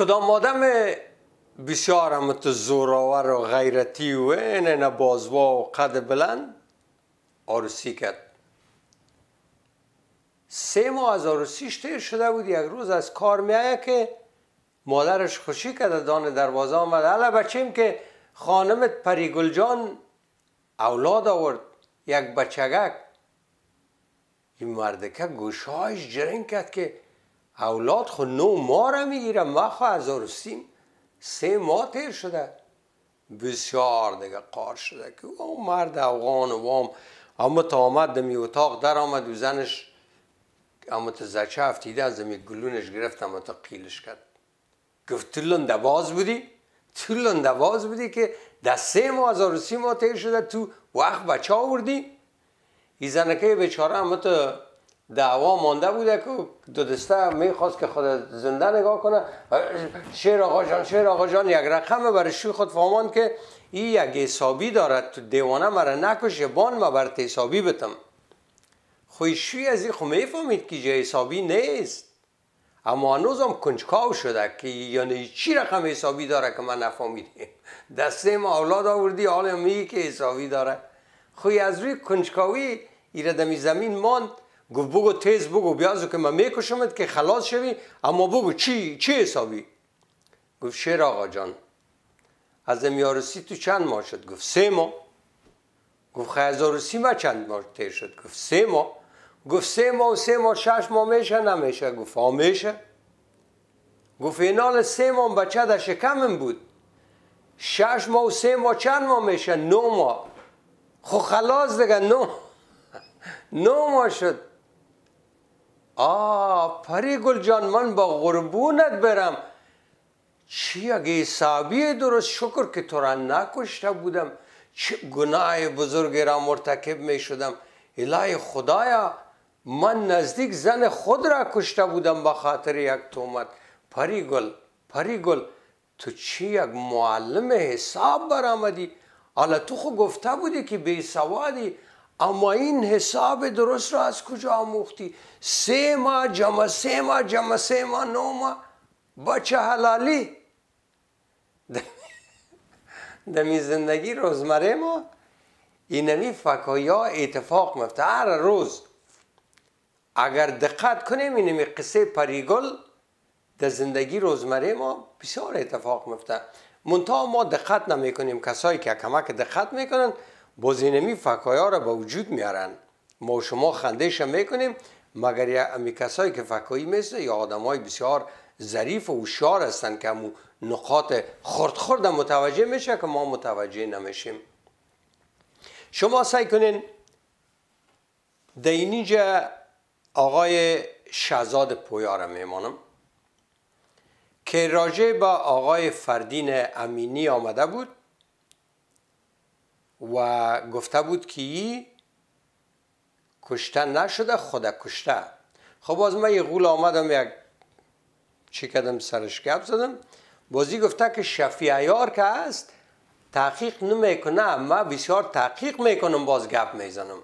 کدام آدم بسیار همت زوراور و غیرتی و این بازوا و قد بلند آروسی کرد سه ماه از آروسیش تیر شده بود یک روز از کار میایه که مادرش خوشی کرده دان دروازه آمد حالا بچیم که خانمت پریگل جان اولاد آورد یک بچگک این مردکه گوشهایش جرین کرد که اولاد خو نو ما را میگیرم ما خو هزار سه ماه تیر شده بسیار دیگه قار شده که او مرد افغان و وام اما تا آمد دمی اتاق در آمد و زنش اما تا زچه از دمی گلونش گرفت اما تا قیلش کرد گفت تلون دواز بودی؟ تلون دواز بودی که در سه ماه هزار سیم ماه تیر شده تو وقت بچه آوردی؟ ای زنکه بچاره اما تا دعوا مانده بوده که دو دسته میخواست که خود زنده نگاه کنه شیر آقا جان شیر آقا جان یک رقم برای شوی خود فهمان که این یک حسابی دارد تو دیوانه مرا نکشه بان ما بر حسابی بتم خوی شوی از این خو میفهمید که جای حسابی نیست اما هنوز هم کنجکاو شده که یعنی چی رقم حسابی داره که من نفهمیدیم دسته ما اولاد آوردی حالا میگی که حسابی داره خوی از روی کنجکاوی زمین ماند گفت بگو تیز بگو بیازو که من میکشمت که خلاص شوی اما بگو چی چی حسابی گفت شیر آقا جان از امیارسی تو چند ماه شد گفت سه ماه گفت خیزارسی ما چند ماه تیر شد گفت سه ماه گفت سه ماه و سه ماه شش ماه میشه نمیشه گفت ها میشه گفت اینال سه ماه بچه در شکمم بود شش ماه و سه ماه چند ماه میشه نو ماه خو خلاص دیگه نو نو ماه شد آه پری گل جان من با غربونت برم چی اگه حسابی درست شکر که تو را نکشته بودم چه گناه بزرگی را مرتکب می شدم الهی خدایا من نزدیک زن خود را کشته بودم به خاطر یک تومت پری گل پری گل تو چی یک معلم حساب برآمدی حالا تو خو گفته بودی که بی سوادی اما این حساب درست را از کجا آموختی سه ما جمع سه ما جمع سه ما نو بچه حلالی دمی زندگی روزمره ما اینمی فکایا اتفاق مفته هر روز اگر دقت کنیم اینمی قصه پریگل در زندگی روزمره ما بسیار اتفاق مفته منتها ما دقت نمیکنیم، کسایی که کمک دقت میکنن بازینمی فکایا را به وجود میارن ما شما خندهش میکنیم مگر یا امی کسایی که فکایی مثل یا آدم های بسیار ظریف و هوشیار هستن که امو نقاط خرد خرد متوجه میشه که ما متوجه نمیشیم شما سعی کنین در اینجا آقای شهزاد پویا را میمانم که راجع به آقای فردین امینی آمده بود و گفته بود که کشته نشده خود کشته خب باز من یه غول آمدم یک چی کدم سرش گپ زدم بازی گفته که شفی یار که است تحقیق نمیکنه ما بسیار تحقیق میکنم باز گپ میزنم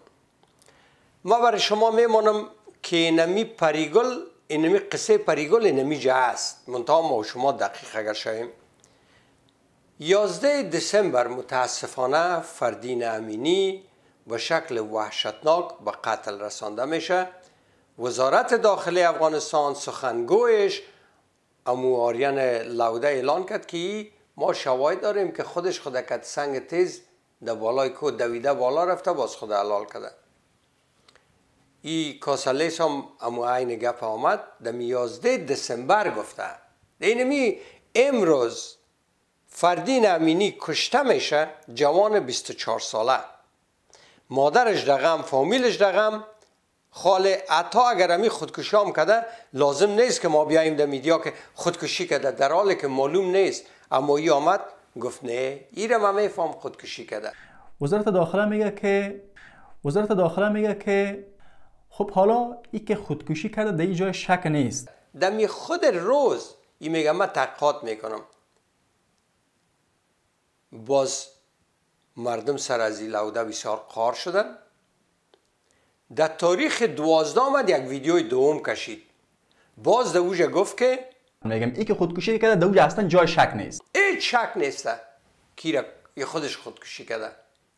ما برای شما میمانم که نمی پریگل اینمی قصه پریگل اینمی جه است منتها ما شما دقیق اگر شویم یازده دسامبر متاسفانه فردین امینی به شکل وحشتناک به قتل رسانده میشه وزارت داخلی افغانستان سخنگویش امو آریان لوده اعلان کرد که ما شواهد داریم که خودش خودکت سنگ تیز در بالای کو دویده بالا رفته باز خود حلال کرده ای کاسالیس هم امو عین گپ آمد در یازده دسامبر گفته اینمی امروز فردین امینی کشته میشه جوان 24 ساله مادرش دغم فامیلش دغم خاله عطا اگر امی خودکشی هم کده لازم نیست که ما بیاییم در میدیا که خودکشی کده در حالی که معلوم نیست اما ای آمد گفت نه ایرم من میفهم خودکشی کده وزارت داخله میگه که وزارت داخله میگه که خب حالا ای که خودکشی کرده در جای شک نیست دمی خود روز ای میگه من تحقیقات میکنم باز مردم سر از این لوده بسیار قار شدن در تاریخ دوازده آمد یک ویدیو دوم کشید باز اوجه گفت که میگم ای که خودکشی کرده اصلا جای شک نیست ای شک نیست کی ای خودش خودکشی کرده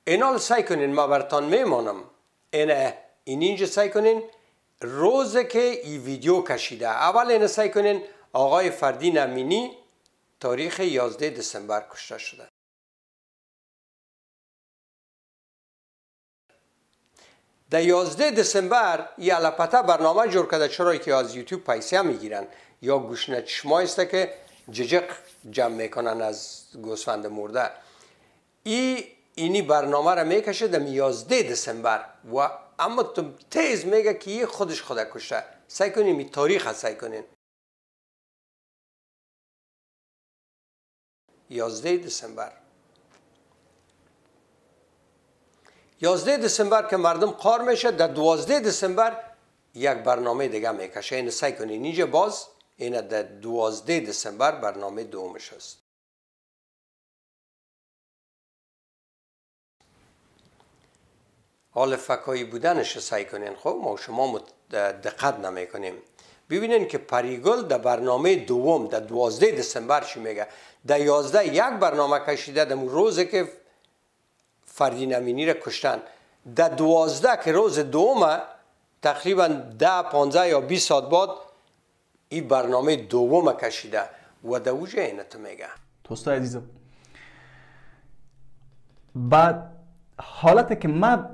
اینال سعی کنین ما برتان میمانم اینه این اینجا سعی کنین روز که این ویدیو کشیده اول اینه سعی کنین آقای فردین امینی تاریخ 11 دسامبر کشته شده در یازده دسامبر یه لپتا برنامه جور کرده چرا که از یوتیوب پیسه میگیرن یا گوشنه چشما است که ججق جمع میکنن از گوسفند مرده ای اینی برنامه را میکشه در 11 دسامبر و اما تیز میگه که یه خودش خدا کشته سعی کنیم تاریخ سعی کنین 11 دسامبر 11 دسامبر که مردم قار میشه در 12 دسامبر یک برنامه دیگه میکشه این یعنی سعی کنین اینجا باز این در 12 دسامبر برنامه دومش است حال فکایی بودنش سعی کنین خب ما شما دقت نمیکنیم ببینین که پریگل در برنامه دوم در 12 دسامبر چی میگه در 11 یک برنامه کشیده در روزی که فردین امینی را کشتن در دوازده که روز دوم تقریبا ده پانزه یا 20 ساعت بعد این برنامه دوم کشیده و در وجه اینه تو میگه توستا عزیزم بعد حالت که ما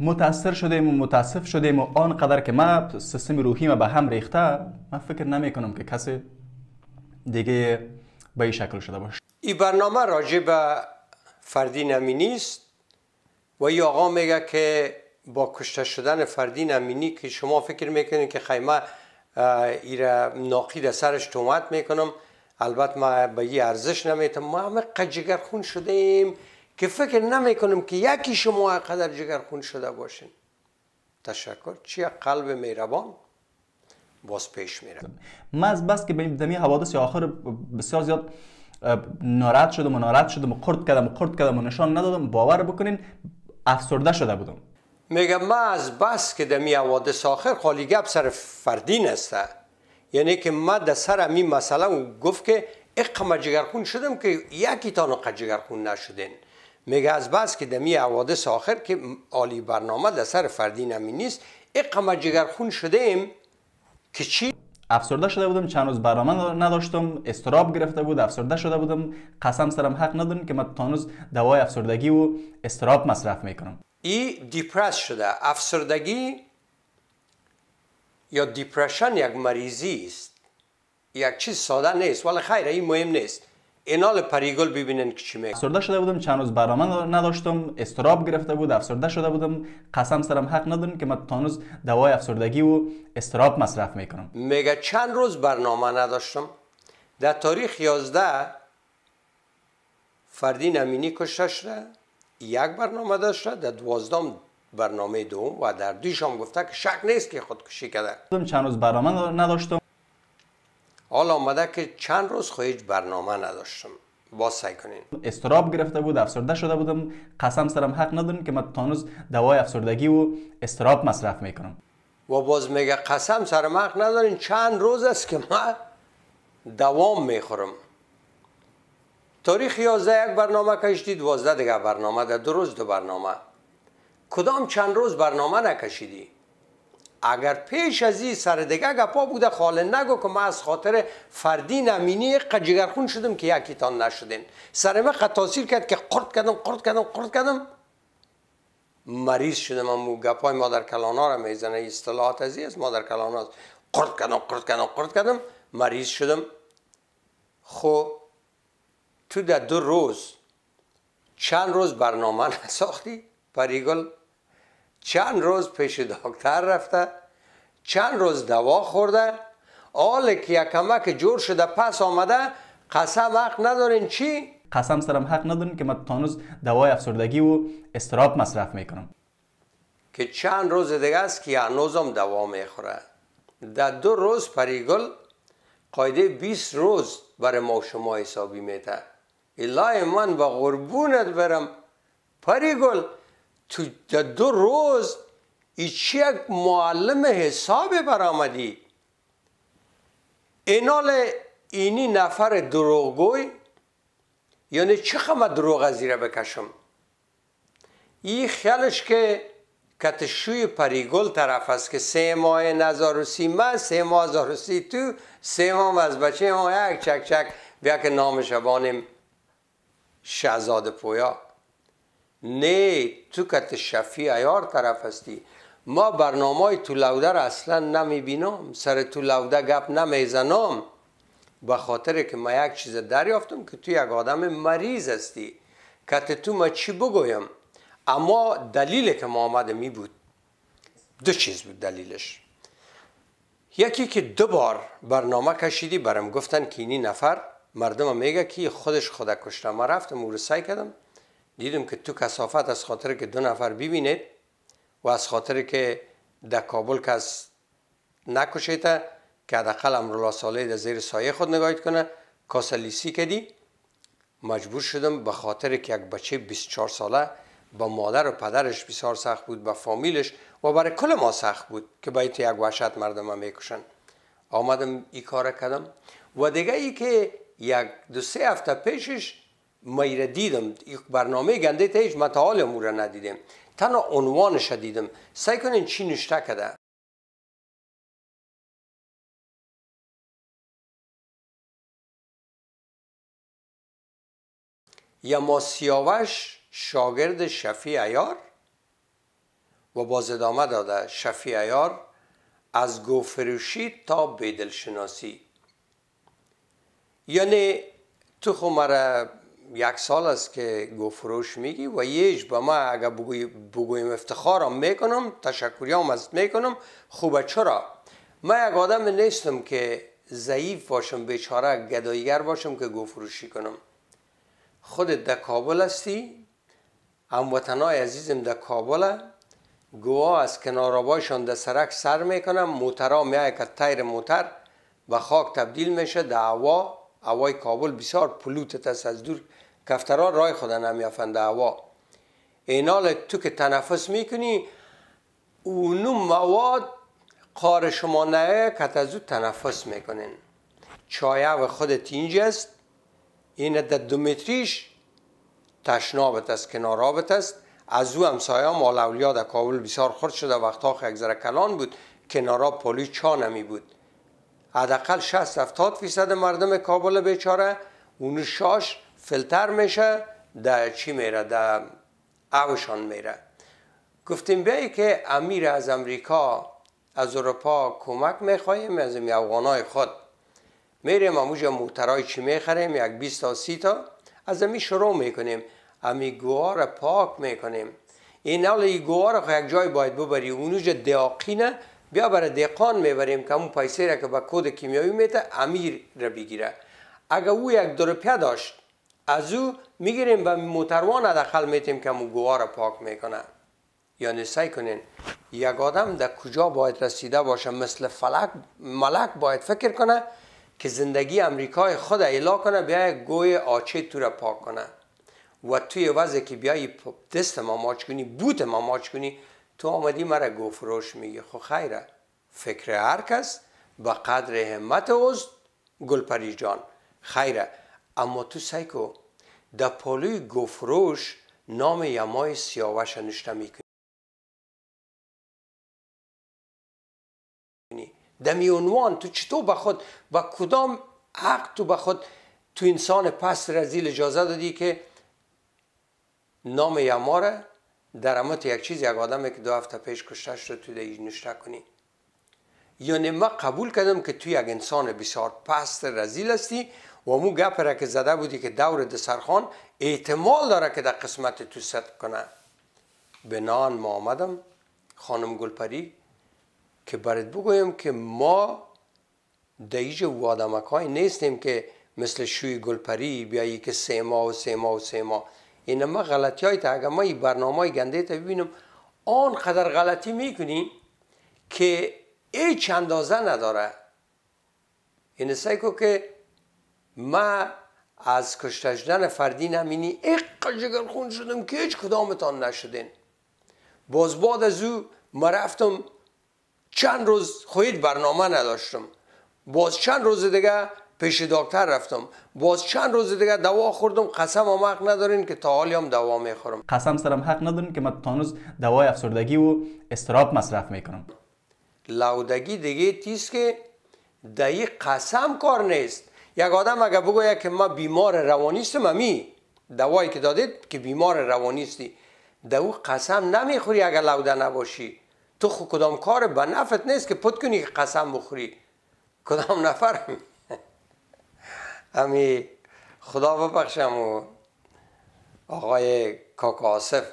متاثر شدیم و متاسف شدیم و آنقدر که ما سیستم روحی ما به هم ریخته من فکر نمی کنم که کسی دیگه به این شکل شده باشه این برنامه راجع به فردین امینی است و ای آقا میگه که با کشته شدن فردین امینی که شما فکر میکنید که خیمه ایره ناقید سرش تومت میکنم البته ما به یه ارزش نمیتم ما همه جگر خون شده ایم که فکر نمیکنم که یکی شما قدر جگر خون شده باشین تشکر چی قلب میربان باز پیش میره من از بس که به این حوادث آخر بسیار زیاد ناراحت شدم و ناراحت شدم و قرد کردم و قرد کردم و نشان ندادم باور بکنین افسرده شده بودم میگه ما از بس که دمی حوادث ساخر خالی گپ سر فردین است یعنی که ما در سر امی مثلا گفت که جگر جگرخون شدم که یکی تانو جگر جگرخون نشدین میگه از بس که دمی حوادث ساخر که عالی برنامه در سر فردین امی نیست اقم جگرخون شدیم که چی افسرده شده بودم چند روز برنامه نداشتم استراب گرفته بود افسرده شده بودم قسم سرم حق ندارم که من تانوز دوای افسردگی و استراب مصرف میکنم ای دیپرس شده افسردگی یا دیپرشن یک مریضی است یک چیز ساده نیست ولی خیر این مهم نیست انال پریگل ببینن که چی میگه افسرده شده بودم چند روز برنامه نداشتم استراب گرفته بود افسرده شده بودم قسم سرم حق ندارم که من تانوز دوای افسردگی و استراب مصرف میکنم میگه چند روز برنامه نداشتم در تاریخ 11 فردی امینی کشته شده یک برنامه داشته در دوازدام برنامه دوم و در هم گفته که شک نیست که خودکشی کرده چند روز برنامه نداشتم حال آمده که چند روز خو برنامه نداشتم باز سعی کنین استراب گرفته بود افسرده شده بودم قسم سرم حق ندارم که من تانوز دوای افسردگی و استراب مصرف میکنم و باز میگه قسم سرم حق ندارین چند روز است که من دوام میخورم تاریخ 11 یک برنامه کشیدی 12 دیگه برنامه در دو روز دو برنامه کدام چند روز برنامه نکشیدی اگر پیش از این سر دیگه گپا بوده خاله نگو که ما از خاطر فردی نمینی خون شدم که یکیتان نشدین سر من تاثیر کرد که قرد کردم قرد کردم قرد کردم مریض شدم اما گپای مادر کلانا را میزنه اصطلاحات از است، مادر کلانا است قرد کردم قرد کردم قرد کردم مریض شدم خو خب، تو در دو روز چند روز برنامه نساختی؟ پریگل چند روز پیش دکتر رفته چند روز دوا خورده آل که یکمک جور شده پس آمده قسم حق ندارین چی؟ قسم سرم حق ندارین که من تانوز دوای افسردگی و استراب مصرف میکنم که چند روز دیگه است که هنوزم دوا میخوره در دو روز پریگل قایده 20 روز برای ما شما حسابی میته الله من به غربونت برم پریگل تو دو روز ایچی یک معلم حساب برامدی ایناله اینی نفر دروغگوی یعنی چه خمه دروغ از بکشم ای خیالش که کتشوی پریگل طرف است که سه ماه نزاروسی من سه ماه نزاروسی تو سه ماه از بچه ما یک چک چک بیا که نام شبانیم شهزاد پویا نه تو کت شفی ایار طرف هستی ما برنامه تو لوده را اصلا نمی بینم سر تو لوده گپ نمی زنم به خاطر که ما یک چیز دریافتم که تو یک آدم مریض هستی کت تو ما چی بگویم اما دلیل که ما آمده می بود دو چیز بود دلیلش یکی که دو بار برنامه کشیدی برم گفتن که اینی نفر مردم میگه که خودش خودکشته ما رفتم او سعی کردم دیدم که تو کسافت از خاطر که دو نفر ببینید و از خاطر که در کابل کس نکشیده که حداقل امرولا ساله در زیر سایه خود نگاهید کنه کاسلیسی کدی مجبور شدم به خاطر که یک بچه 24 ساله با مادر و پدرش بسیار سخت بود با فامیلش و برای کل ما سخت بود که باید یک وحشت مردم هم میکشن آمدم این کار کردم و دیگه ای که یک دو سه هفته پیشش ما ایره دیدم یک برنامه گنده تا هیچ متعال موره ندیدم تنها عنوانش دیدم سعی کنین چی نشته کده یا سیاوش شاگرد شفی ایار و باز ادامه داده شفی ایار از گوفروشی تا بیدلشناسی یعنی تو خو مرا یک سال است که گفروش میگی و یهش به ما اگر بگویم افتخارم میکنم تشکریام ازت میکنم خوبه چرا ما یک آدم نیستم که ضعیف باشم بیچاره گدایگر باشم که گفروشی کنم خودت در کابل هستی هموطنای عزیزم در کابل گواه از کنارابایشان در سرک سر میکنم موترا میای که تیر موتر به خاک تبدیل میشه در هوا کابل بسیار پلوتت است از دور کفترها رای خدا نمیافند هوا اینال تو که تنفس میکنی اونو مواد قار شما نه که ازو تنفس میکنین چایه و خودت اینجاست این در دو متریش تشنابت است کنارابت است از او همسایه هم اولیا در کابل بسیار خورد شده وقتا یک کلان بود کنارا پلی چا نمی بود حداقل 60 70 فیصد مردم کابل بیچاره اون شاش فلتر میشه در چی میره در اوشان میره گفتیم بیایی که امیر از امریکا از اروپا کمک میخوایم از این افغانای خود میریم اموجا موترای چی میخریم یک 20 تا 30 تا از امی شروع میکنیم امی گوار پاک میکنیم این نال ای گوار را یک جای باید ببری اونوجا داقینه بیا برای دقان میبریم که اون پیسه را که با کود کیمیایی میده امیر را بگیره اگر او یک دروپیه داشت از او میگیریم و موتروان داخل میتیم که مو ها را پاک میکنه یعنی سعی کنین یک آدم در کجا باید رسیده باشه مثل فلک ملک باید فکر کنه که زندگی امریکای خود ایلا کنه بیا گوی آچه تو را پاک کنه و توی وضعی که بیای دست ما ماچ کنی بوت ما ماچ کنی تو آمدی مرا گفروش میگی خو خب خیره فکر هر کس به قدر همت اوست گلپری جان خیره اما تو سعی کو در پالوی گفروش نام یمای سیاوش نشته میکنی دمی عنوان تو چطور به خود و کدام حق تو به خود تو انسان پس رزیل اجازه دادی که نام یما در امت یک چیز یک آدمه که دو هفته پیش کشته شد تو دیگه نشته کنی یعنی ما قبول کردم که تو یک انسان بسیار پست رزیل هستی و مو گپ را که زده بودی که دور دسرخان احتمال داره که در قسمت تو صدق کنه به نان ما آمدم خانم گلپری که برات بگویم که ما دیج و وادمک نیستیم که مثل شوی گلپری بیایی که ماه و ماه و ماه این ما غلطی های تا اگر ما این برنامه گنده تا ببینم آنقدر غلطی میکنی که هیچ اندازه نداره این یعنی سایکو که ما از کشتشدن فردی نمینی ایک جگر خون شدم که هیچ کدامتان نشدین باز بعد از او ما رفتم چند روز خوید برنامه نداشتم باز چند روز دیگه پیش دکتر رفتم باز چند روز دیگه دوا خوردم قسم هم حق ندارین که تا حالی هم دوا میخورم قسم سرم حق ندارین که من تانوز دوای افسردگی و استراب مصرف میکنم لودگی دیگه تیست که دایی قسم کار نیست یک آدم اگه بگوید که ما بیمار روانی می امی دوایی که دادید که بیمار روانیستی دو قسم نمیخوری اگر لوده نباشی تو خود کدام کار به نفت نیست که پت کنی که قسم بخوری کدام نفر امی خدا ببخشم و آقای کاکا آصف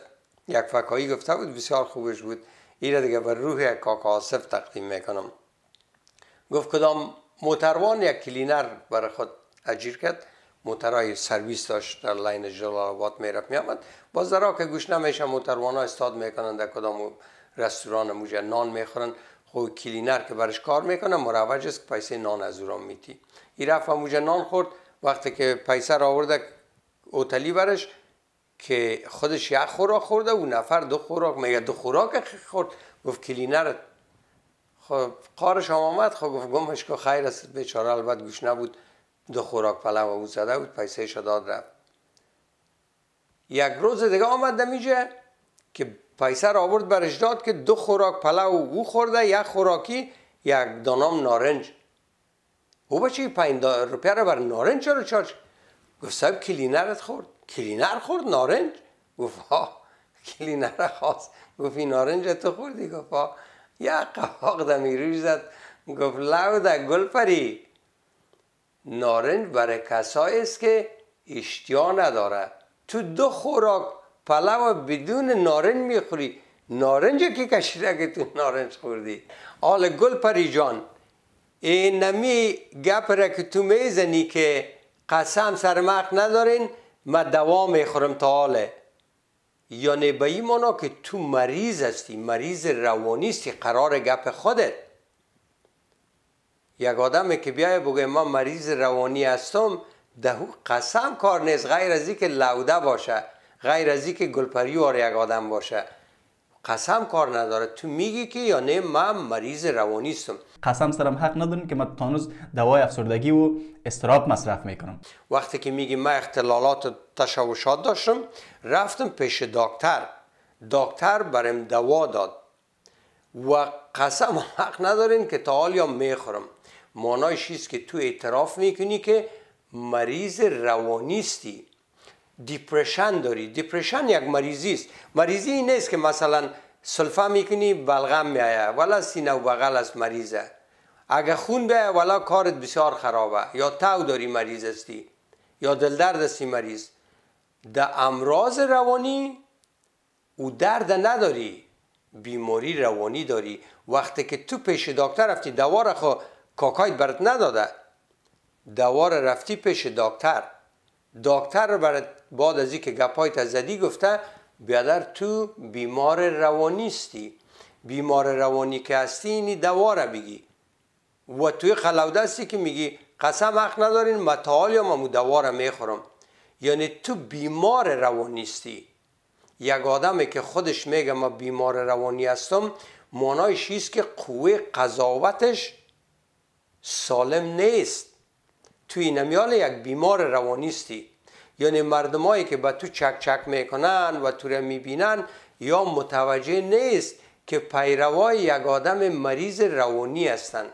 یک فکایی گفته بود بسیار خوبش بود ایره دیگه بر روح کاکا آصف تقدیم میکنم گفت کدام موتروان یک کلینر برای خود اجیر کرد موترای سرویس داشت در لین جلال آباد میامد آمد، باز در که گوش نمیشه موتروان ها استاد میکنند، در کدام رستوران موجه نان میخورن خود کلینر که برش کار میکنه مروج است که پیسه نان از او میتی این رفت موجه نان خورد وقتی که پیسه را آورده اوتلی برش که خودش یک خوراک خورده او نفر دو خوراک میگه دو خوراک خورد گفت کلینر خب قارش هم آمد خب گفت گمش که خیر است بیچاره البته گوش نبود دو خوراک پلو او زده بود پیسه داد رفت یک روز دیگه آمد دمیجه که پیسه را آورد برش داد که دو خوراک پلو او خورده یک خوراکی یک دانام نارنج او بچه پنج روپیه را بر نارنج رو چارج گفت صاحب کلینرت خورد کلینر خورد نارنج گفت ها کلینر خواست گفت این نارنج تو خوردی گفت یا قواق دمی زد گفت لو در گل پری نارنج برای کسایی است که اشتیا نداره تو دو خوراک پلو بدون نارنج میخوری نارنج که کشیده که تو نارنج خوردی حال گل پری جان این نمی گپ را که تو میزنی که قسم سرمخ ندارین ما دوام میخورم تا حاله یعنی به این که تو مریض هستی مریض روانی هستی قرار گپ خودت یک آدمی که بیای بگه من مریض روانی هستم ده قسم کار نیست غیر از که لوده باشه غیر از که گلپری یک آدم باشه قسم کار نداره تو میگی که یا نه من مریض روانی سم قسم سرم حق ندارن که من تانوز دوای افسردگی و استراب مصرف میکنم وقتی که میگی من اختلالات تشوشات داشتم رفتم پیش دکتر دکتر برم دوا داد و قسم حق ندارین که تا حال یا میخورم مانای شیست که تو اعتراف میکنی که مریض روانیستی دیپریشن داری دیپریشن یک مریضی است مریضی نیست که مثلا سلفا میکنی بلغم میایه ولا سینه و بغل است مریضه اگه خون بیایه ولا کارت بسیار خرابه یا تو داری مریض استی. یا دلدرد استی مریض در امراض روانی او درد نداری بیماری روانی داری وقتی که تو پیش دکتر رفتی دوار خو کاکایت برات نداده دوار رفتی پیش دکتر دکتر برات بعد از اینکه گپایت زدی گفته بیادر تو بیمار روانیستی بیمار روانی که هستی اینی دوا بگی و توی خلاوده هستی که میگی قسم حق ندارین متعال یا ممو دوا میخورم یعنی تو بیمار روانیستی یک آدمی که خودش میگه ما بیمار روانی هستم معنایش ایست که قوه قضاوتش سالم نیست توی نمیال یک بیمار روانیستی یعنی مردمایی که به تو چک چک میکنن و تو را میبینن یا متوجه نیست که پیروای یک آدم مریض روانی هستن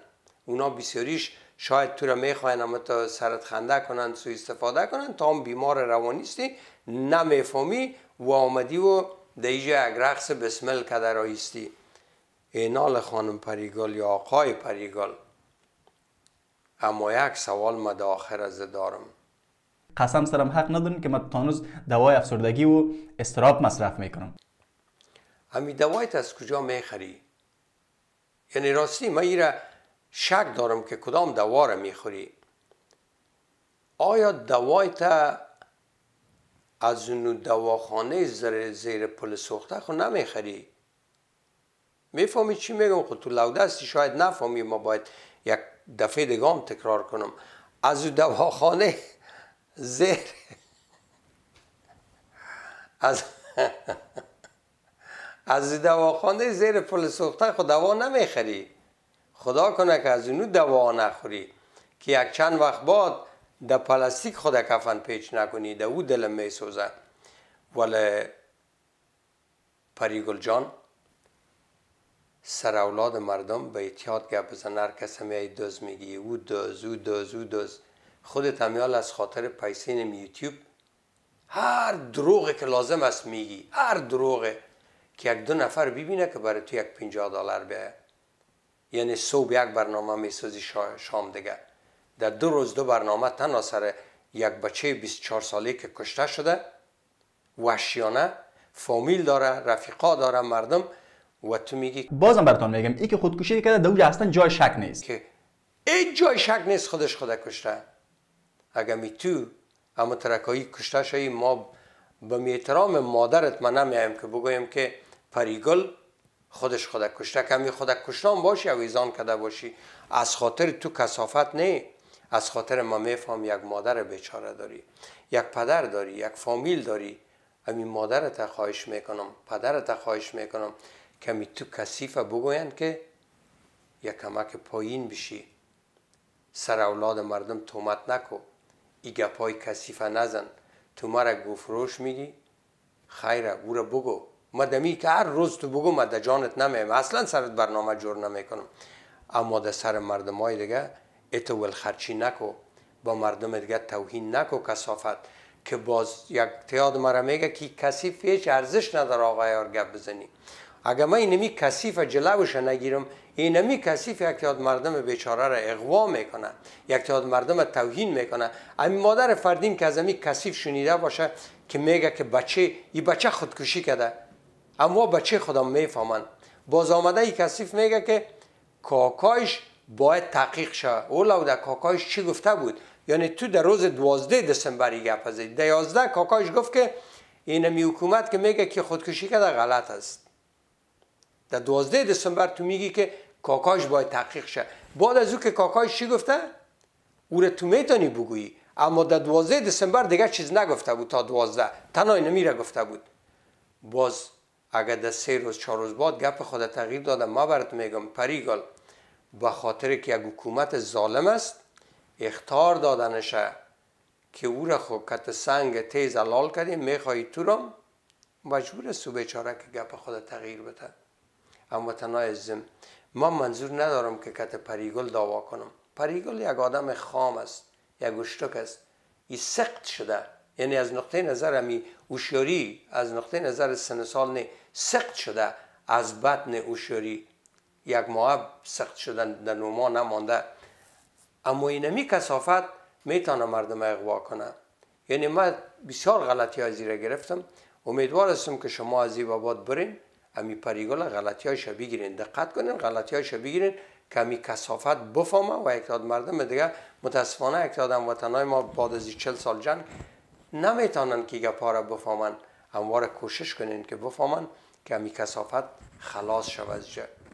اونا بسیاریش شاید تو را میخواین اما تا سرت خنده کنن سو استفاده کنن تا هم بیمار روانیستی نمیفهمی و آمدی و دیجه یک رقص بسمل کدرایستی اینال خانم پریگال یا آقای پریگال اما یک سوال ما در آخر از دارم قسم سرم حق ندارم که من تانوز دوای افسردگی و استراب مصرف میکنم امی دوایت از کجا میخری؟ یعنی راستی من ایره شک دارم که کدام دوا را میخوری آیا دوایت از اون دواخانه زیر, پل سوخته خو نمیخری میفهمی چی میگم خود خب تو لوده هستی شاید نفهمی ما باید یک دفعه دگام تکرار کنم از دواخانه زهر از از دواخانه زیر پل سوخته خود دوا نمیخری خدا کنه که از اونو دوا نخوری که یک چند وقت بعد د پلاستیک خود کفن پیچ نکنی د او دلم میسوزه ولی پریگل جان سر اولاد مردم به احتیاط گپ بزن هر کس همی دوز میگی او دوز او دوز او دوز خودت تمیال از خاطر پیسین یوتیوب هر دروغی که لازم است میگی هر دروغی که یک دو نفر ببینه که برای تو یک پنجاه دلار بیه یعنی صبح یک برنامه میسازی شام دیگه در دو روز دو برنامه تنها سر یک بچه 24 ساله که کشته شده وحشیانه فامیل داره رفیقا داره مردم و تو میگی بازم براتون میگم ای که خودکشی کرده در اونجا اصلا جای شک نیست که ای جای شک نیست خودش خود کشته اگر می تو اما ترکایی کشته شایی ما به میترام مادرت من نمیایم که بگویم که پریگل خودش خود کشته کمی خود کشتان باشی یا ایزان کده باشی از خاطر تو کسافت نه از خاطر ما میفهم یک مادر بیچاره داری یک پدر داری یک فامیل داری همین مادرت خواهش میکنم پدرت خواهش میکنم کمی تو کثیفه بگویند که کمک پایین بشی سر اولاد مردم تومت نکو ای پای کسیفه نزن تو مرا گفروش میگی خیره او را بگو مدمی که هر روز تو بگو در جانت نمیم اصلا سرت برنامه جور نمیکنم اما در سر مردم های دیگه اتو ولخرچی نکو با مردم دیگه توهین نکو کسافت که باز یک تیاد مرا میگه که کسیف هیچ ارزش نداره آقای گپ بزنی اگر من اینمی کثیف جلوش نگیرم اینمی کثیف یک تعداد مردم بیچاره را اغوا میکنه یک تعداد مردم توهین میکنه امی مادر فردین که از امی کثیف شنیده باشه که میگه که بچه این بچه خودکشی کرده اما بچه خودم میفهمن باز آمده ای کثیف میگه که کاکایش باید تحقیق شه او در کاکایش چی گفته بود یعنی تو در روز دوازده دسامبر گپ از دیازده کاکایش گفت که اینمی حکومت که میگه که خودکشی کرده غلط است در 12 دسامبر تو میگی که کاکاش باید تحقیق شه بعد از او که کاکاش چی گفته او را تو میتونی بگویی اما در 12 دسامبر دیگه چیز نگفته بود تا 12 تنها اینو میره گفته بود باز اگر در سه روز چهار روز بعد گپ خود تغییر دادم ما برات میگم پریگال به خاطر که یک حکومت ظالم است اختار دادنشه که او را خو کت سنگ تیز علال کردیم میخوایی تو را مجبور است و بیچاره که گپ خود تغییر بده تنها زم ما منظور ندارم که کت پریگل دعوا کنم پریگل یک آدم خام است یک گشتک است ای سخت شده یعنی از نقطه نظر امی اوشیاری از نقطه نظر سن سال نه سخت شده از بطن اوشیاری یک ماه سخت شدن در نوما نمانده اما اینمی کسافت میتونه مردم اقوا کنه یعنی من بسیار غلطی ها گرفتم امیدوار هستم که شما از این بابات برین امی پریگل غلطی هایش بگیرین دقت کنین غلطی هایش بگیرین کمی کسافت بفامه و اکتاد مردم دیگه متاسفانه اکتاد وطنای ما بعد از چل سال جنگ نمیتونن که گپا را بفهمن همواره کوشش کنین که بفهمن که امی کسافت خلاص شود از